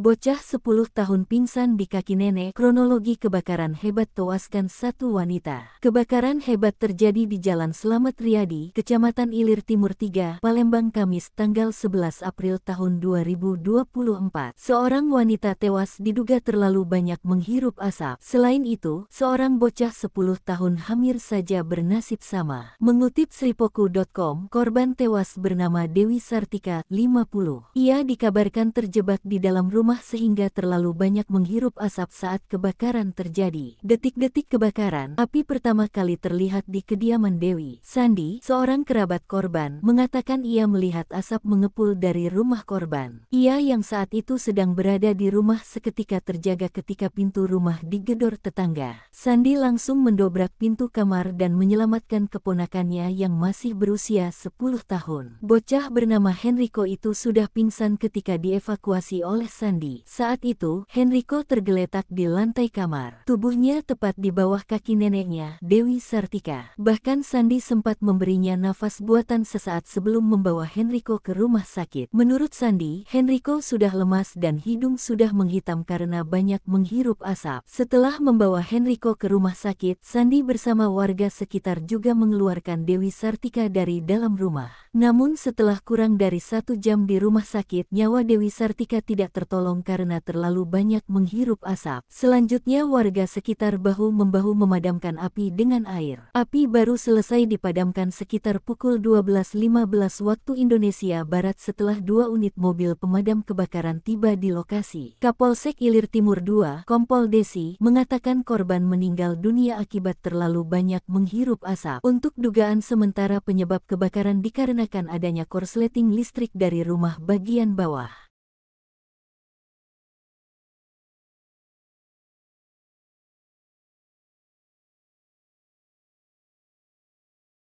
Bocah 10 tahun pingsan di kaki nenek. Kronologi kebakaran hebat tewaskan satu wanita. Kebakaran hebat terjadi di Jalan Selamat Riyadi, Kecamatan Ilir Timur 3, Palembang Kamis tanggal 11 April tahun 2024. Seorang wanita tewas diduga terlalu banyak menghirup asap. Selain itu, seorang bocah 10 tahun hamil saja bernasib sama. Mengutip sripoku.com, korban tewas bernama Dewi Sartika, 50. Ia dikabarkan terjebak di dalam rumah rumah sehingga terlalu banyak menghirup asap saat kebakaran terjadi. Detik-detik kebakaran, api pertama kali terlihat di kediaman Dewi. Sandi, seorang kerabat korban, mengatakan ia melihat asap mengepul dari rumah korban. Ia yang saat itu sedang berada di rumah seketika terjaga ketika pintu rumah digedor tetangga. Sandi langsung mendobrak pintu kamar dan menyelamatkan keponakannya yang masih berusia 10 tahun. Bocah bernama Henrico itu sudah pingsan ketika dievakuasi oleh Sandi mandi. Saat itu, Henrico tergeletak di lantai kamar. Tubuhnya tepat di bawah kaki neneknya, Dewi Sartika. Bahkan Sandi sempat memberinya nafas buatan sesaat sebelum membawa Henrico ke rumah sakit. Menurut Sandi, Henrico sudah lemas dan hidung sudah menghitam karena banyak menghirup asap. Setelah membawa Henrico ke rumah sakit, Sandi bersama warga sekitar juga mengeluarkan Dewi Sartika dari dalam rumah. Namun setelah kurang dari satu jam di rumah sakit, nyawa Dewi Sartika tidak tertolong karena terlalu banyak menghirup asap. Selanjutnya warga sekitar bahu-membahu memadamkan api dengan air. Api baru selesai dipadamkan sekitar pukul 12.15 waktu Indonesia Barat setelah dua unit mobil pemadam kebakaran tiba di lokasi. Kapolsek Ilir Timur 2, Kompol Desi, mengatakan korban meninggal dunia akibat terlalu banyak menghirup asap. Untuk dugaan sementara penyebab kebakaran dikarenakan menggunakan adanya korsleting listrik dari rumah bagian bawah.